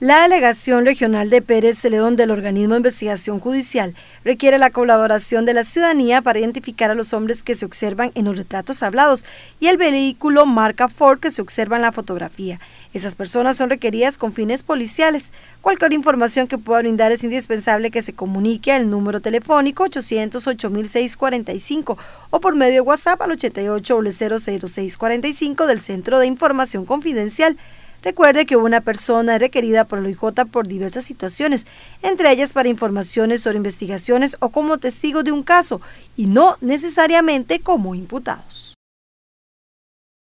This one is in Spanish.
La delegación regional de Pérez Celedón del organismo de investigación judicial requiere la colaboración de la ciudadanía para identificar a los hombres que se observan en los retratos hablados y el vehículo marca Ford que se observa en la fotografía. Esas personas son requeridas con fines policiales. Cualquier información que pueda brindar es indispensable que se comunique al número telefónico 645 o por medio de WhatsApp al 88 del Centro de Información Confidencial. Recuerde que una persona es requerida por el OIJ por diversas situaciones, entre ellas para informaciones sobre investigaciones o como testigo de un caso, y no necesariamente como imputados.